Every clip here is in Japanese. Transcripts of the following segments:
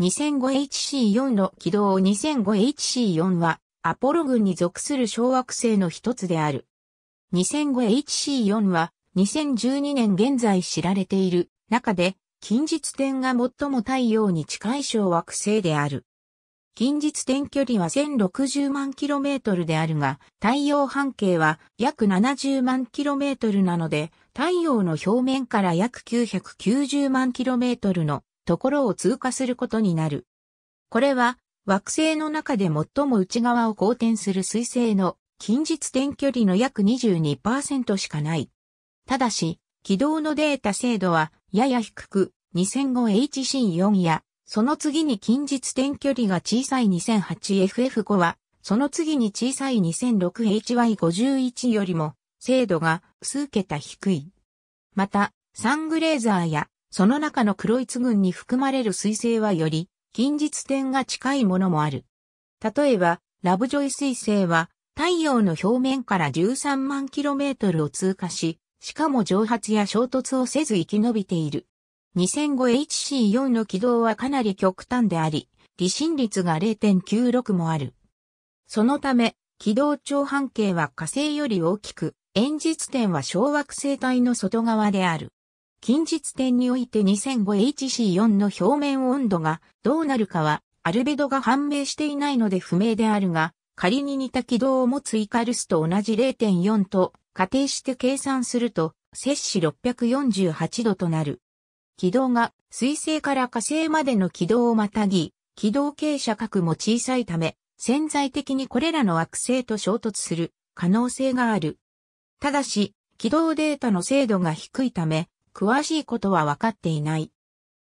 2005HC4 の軌道 2005HC4 はアポロ群に属する小惑星の一つである。2005HC4 は2012年現在知られている中で近日点が最も太陽に近い小惑星である。近日点距離は1060万 km であるが、太陽半径は約70万 km なので、太陽の表面から約990万 km のところを通過することになる。これは惑星の中で最も内側を公転する彗星の近日点距離の約22%しかない。ただし、軌道のデータ精度はやや低く 2005HC4 やその次に近日点距離が小さい 2008FF5 はその次に小さい 2006HY51 よりも精度が数桁低い。また、サングレーザーやその中の黒一群に含まれる彗星はより、近日点が近いものもある。例えば、ラブジョイ彗星は、太陽の表面から13万キロメートルを通過し、しかも蒸発や衝突をせず生き延びている。2005HC4 の軌道はかなり極端であり、離心率が0.96もある。そのため、軌道長半径は火星より大きく、円実点は小惑星帯の外側である。近日点において 2005HC4 の表面温度がどうなるかは、アルベドが判明していないので不明であるが、仮に似た軌道を持つイカルスと同じ0.4と仮定して計算すると、摂氏648度となる。軌道が水星から火星までの軌道をまたぎ、軌道傾斜角も小さいため、潜在的にこれらの惑星と衝突する可能性がある。ただし、軌道データの精度が低いため、詳しいことは分かっていない。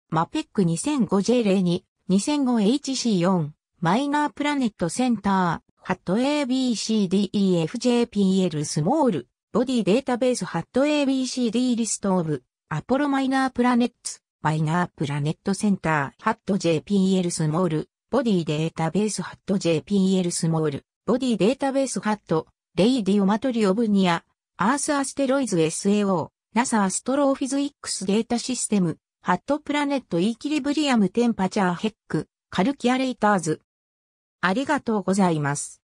マペック 2005J02、2005HC4、マイナープラネットセンター、ハット ABCDEFJPL スモール、ボディデータベースハット ABCD リストオブ、アポロマイナープラネッツ、マイナープラネットセンター、ハット JPL スモール、ボディデータベースハット JPL スモール、ボディデータベースハット、レイディオマトリオブニア、アースアステロイズ SAO、NASA アストロフィズイックスデータシステム、ハットプラネットイーキリブリアムテンパチャーヘック、カルキアレーターズ。ありがとうございます。